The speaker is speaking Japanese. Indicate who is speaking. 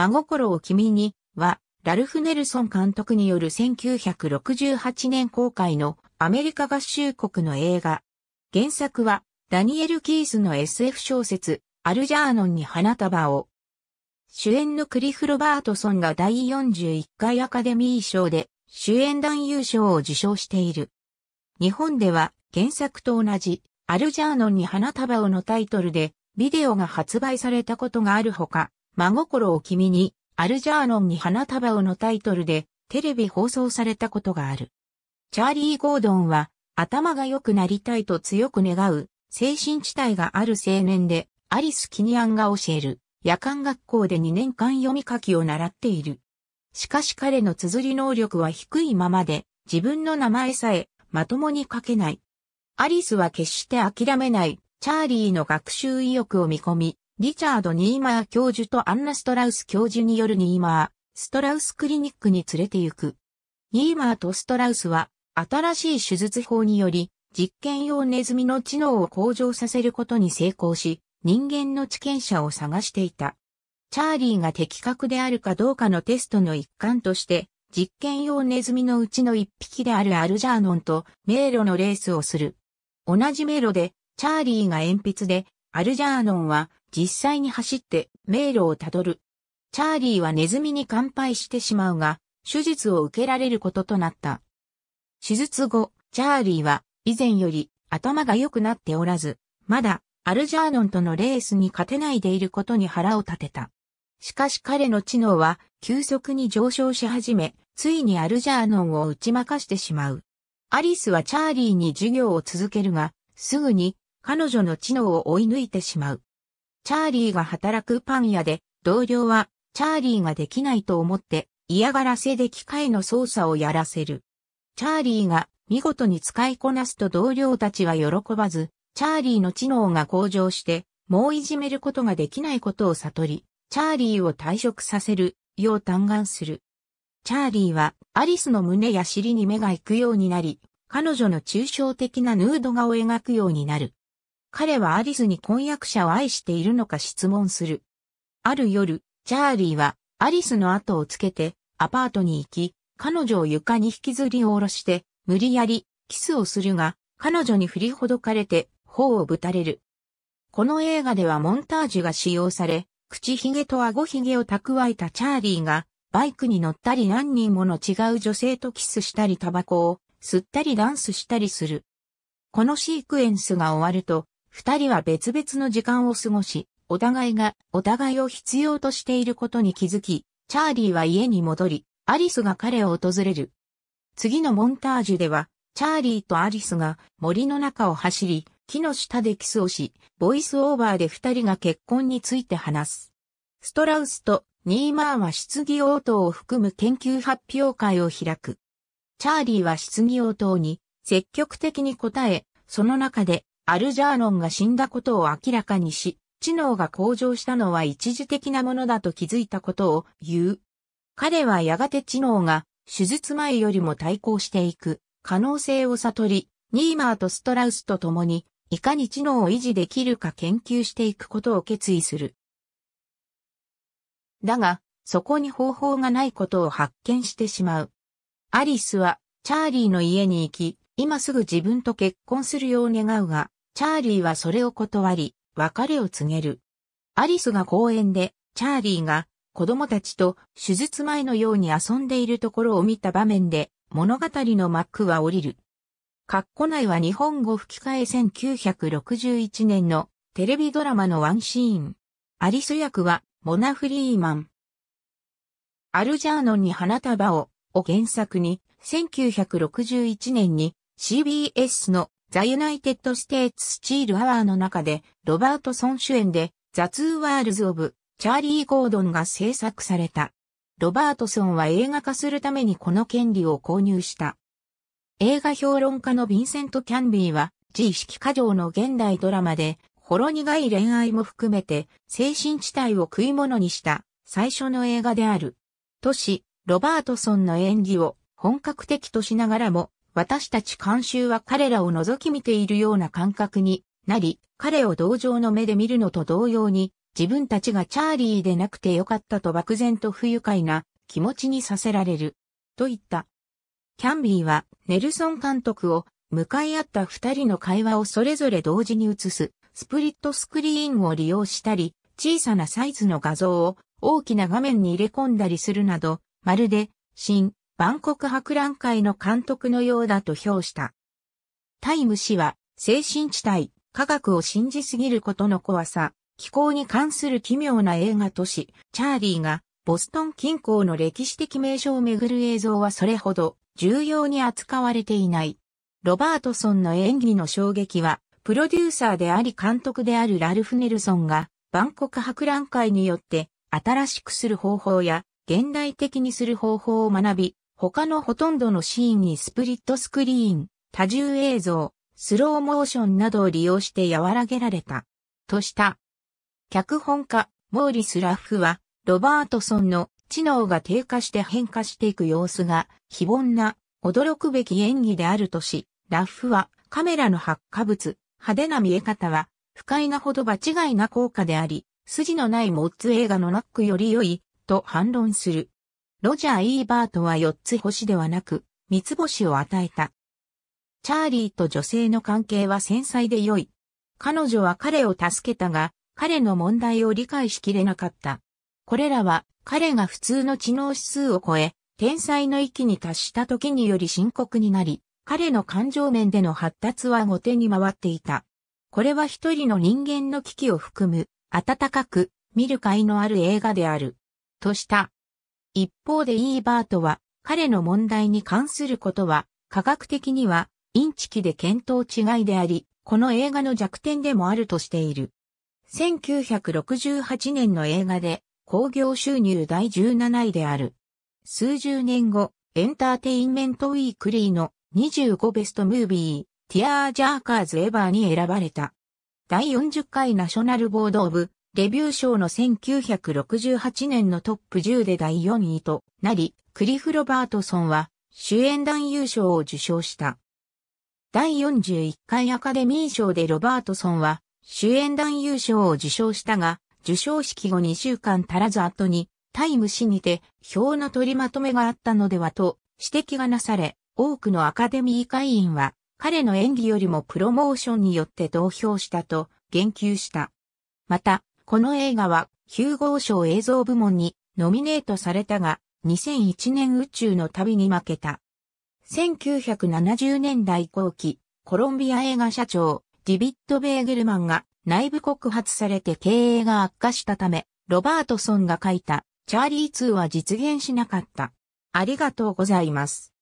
Speaker 1: 真心を君には、ラルフ・ネルソン監督による1968年公開のアメリカ合衆国の映画。原作はダニエル・キースの SF 小説アルジャーノンに花束を。主演のクリフ・ロバートソンが第41回アカデミー賞で主演男優賞を受賞している。日本では原作と同じアルジャーノンに花束をのタイトルでビデオが発売されたことがあるほか、真心を君に、アルジャーノンに花束をのタイトルで、テレビ放送されたことがある。チャーリー・ゴードンは、頭が良くなりたいと強く願う、精神地帯がある青年で、アリス・キニアンが教える、夜間学校で2年間読み書きを習っている。しかし彼の綴り能力は低いままで、自分の名前さえ、まともに書けない。アリスは決して諦めない、チャーリーの学習意欲を見込み、リチャード・ニーマー教授とアンナ・ストラウス教授によるニーマー、ストラウスクリニックに連れて行く。ニーマーとストラウスは、新しい手術法により、実験用ネズミの知能を向上させることに成功し、人間の知見者を探していた。チャーリーが的確であるかどうかのテストの一環として、実験用ネズミのうちの一匹であるアルジャーノンと迷路のレースをする。同じ迷路で、チャーリーが鉛筆で、アルジャーノンは実際に走って迷路をたどる。チャーリーはネズミに乾杯してしまうが、手術を受けられることとなった。手術後、チャーリーは以前より頭が良くなっておらず、まだアルジャーノンとのレースに勝てないでいることに腹を立てた。しかし彼の知能は急速に上昇し始め、ついにアルジャーノンを打ち負かしてしまう。アリスはチャーリーに授業を続けるが、すぐに彼女の知能を追い抜いてしまう。チャーリーが働くパン屋で、同僚は、チャーリーができないと思って、嫌がらせで機械の操作をやらせる。チャーリーが見事に使いこなすと同僚たちは喜ばず、チャーリーの知能が向上して、もういじめることができないことを悟り、チャーリーを退職させる、よう嘆願する。チャーリーは、アリスの胸や尻に目が行くようになり、彼女の抽象的なヌード画を描くようになる。彼はアリスに婚約者を愛しているのか質問する。ある夜、チャーリーはアリスの後をつけてアパートに行き、彼女を床に引きずり下ろして、無理やりキスをするが、彼女に振りほどかれて、頬をぶたれる。この映画ではモンタージュが使用され、口ひげと顎ひげを蓄えたチャーリーが、バイクに乗ったり何人もの違う女性とキスしたりタバコを吸ったりダンスしたりする。このシークエンスが終わると、二人は別々の時間を過ごし、お互いがお互いを必要としていることに気づき、チャーリーは家に戻り、アリスが彼を訪れる。次のモンタージュでは、チャーリーとアリスが森の中を走り、木の下でキスをし、ボイスオーバーで二人が結婚について話す。ストラウスとニーマーは質疑応答を含む研究発表会を開く。チャーリーは質疑応答に積極的に答え、その中でアルジャーノンが死んだことを明らかにし、知能が向上したのは一時的なものだと気づいたことを言う。彼はやがて知能が手術前よりも対抗していく可能性を悟り、ニーマーとストラウスと共にいかに知能を維持できるか研究していくことを決意する。だが、そこに方法がないことを発見してしまう。アリスはチャーリーの家に行き、今すぐ自分と結婚するよう願うが、チャーリーはそれを断り、別れを告げる。アリスが公園で、チャーリーが子供たちと手術前のように遊んでいるところを見た場面で、物語の幕は降りる。カッコ内は日本語吹き替え1961年のテレビドラマのワンシーン。アリス役はモナ・フリーマン。アルジャーノンに花束をを原作に1961年に CBS のザ・ユナイテッド・ステーツ・スチール・アワーの中で、ロバートソン主演で、ザ・ツー・ワールズ・オブ・チャーリー・ゴードンが制作された。ロバートソンは映画化するためにこの権利を購入した。映画評論家のヴィンセント・キャンビーは、自意識過剰の現代ドラマで、ほろ苦い恋愛も含めて、精神地帯を食い物にした、最初の映画である。とし、ロバートソンの演技を本格的としながらも、私たち監修は彼らを覗き見ているような感覚になり、彼を同情の目で見るのと同様に、自分たちがチャーリーでなくてよかったと漠然と不愉快な気持ちにさせられる。と言った。キャンビーはネルソン監督を向かい合った二人の会話をそれぞれ同時に映すスプリットスクリーンを利用したり、小さなサイズの画像を大きな画面に入れ込んだりするなど、まるで新万国博覧会の監督のようだと評した。タイム氏は、精神地帯、科学を信じすぎることの怖さ、気候に関する奇妙な映画都市、チャーリーが、ボストン近郊の歴史的名所をめぐる映像はそれほど重要に扱われていない。ロバートソンの演技の衝撃は、プロデューサーであり監督であるラルフ・ネルソンが、万国博覧会によって、新しくする方法や、現代的にする方法を学び、他のほとんどのシーンにスプリットスクリーン、多重映像、スローモーションなどを利用して和らげられた。とした。脚本家、モーリス・ラフは、ロバートソンの知能が低下して変化していく様子が、非凡な、驚くべき演技であるとし、ラフは、カメラの発火物、派手な見え方は、不快なほど場違いな効果であり、筋のないモッツ映画のナックより良い、と反論する。ロジャー・イーバートは4つ星ではなく、三つ星を与えた。チャーリーと女性の関係は繊細で良い。彼女は彼を助けたが、彼の問題を理解しきれなかった。これらは彼が普通の知能指数を超え、天才の域に達した時により深刻になり、彼の感情面での発達は後手に回っていた。これは一人の人間の危機を含む、温かく、見る会のある映画である。とした。一方でイーバートは、彼の問題に関することは、科学的には、インチキで見当違いであり、この映画の弱点でもあるとしている。1968年の映画で、興行収入第17位である。数十年後、エンターテインメントウィークリーの25ベストムービー、ティアージャーカーズエバーに選ばれた。第40回ナショナルボードオブデビュー賞の1968年のトップ10で第4位となり、クリフ・ロバートソンは主演男優賞を受賞した。第41回アカデミー賞でロバートソンは主演男優賞を受賞したが、受賞式後2週間足らず後にタイム誌にて票の取りまとめがあったのではと指摘がなされ、多くのアカデミー会員は彼の演技よりもプロモーションによって投票したと言及した。また、この映画は、ヒューゴー賞映像部門にノミネートされたが、2001年宇宙の旅に負けた。1970年代後期、コロンビア映画社長、ディビット・ベーゲルマンが内部告発されて経営が悪化したため、ロバートソンが書いた、チャーリー2は実現しなかった。ありがとうございます。